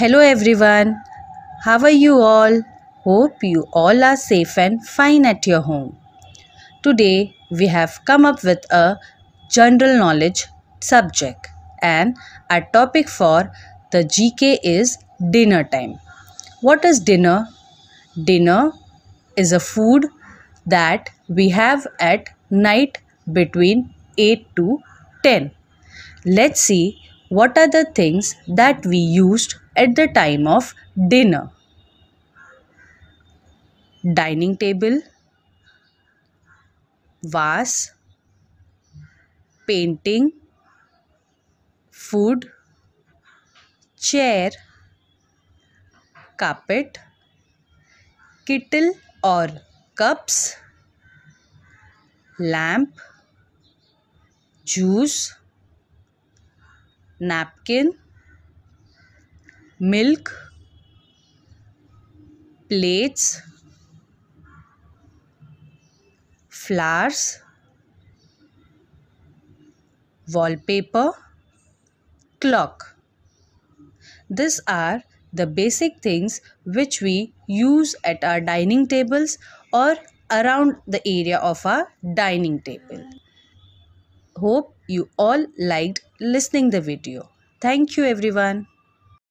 Hello everyone, how are you all? Hope you all are safe and fine at your home. Today we have come up with a general knowledge subject and our topic for the GK is dinner time. What is dinner? Dinner is a food that we have at night between 8 to 10. Let's see what are the things that we used at the time of dinner? Dining table, vase, painting, food, chair, carpet, kettle or cups, lamp, juice, napkin, milk, plates, flowers, wallpaper, clock. These are the basic things which we use at our dining tables or around the area of our dining table. Hope you all liked listening the video. Thank you everyone.